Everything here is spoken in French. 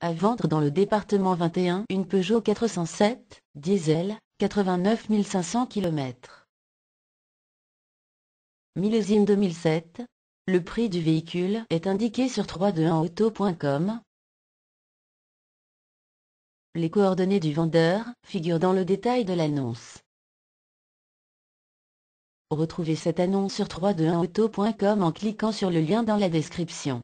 À vendre dans le département 21 une Peugeot 407, diesel, 89 500 km. Millésime 2007, le prix du véhicule est indiqué sur 321auto.com. Les coordonnées du vendeur figurent dans le détail de l'annonce. Retrouvez cette annonce sur 321auto.com en cliquant sur le lien dans la description.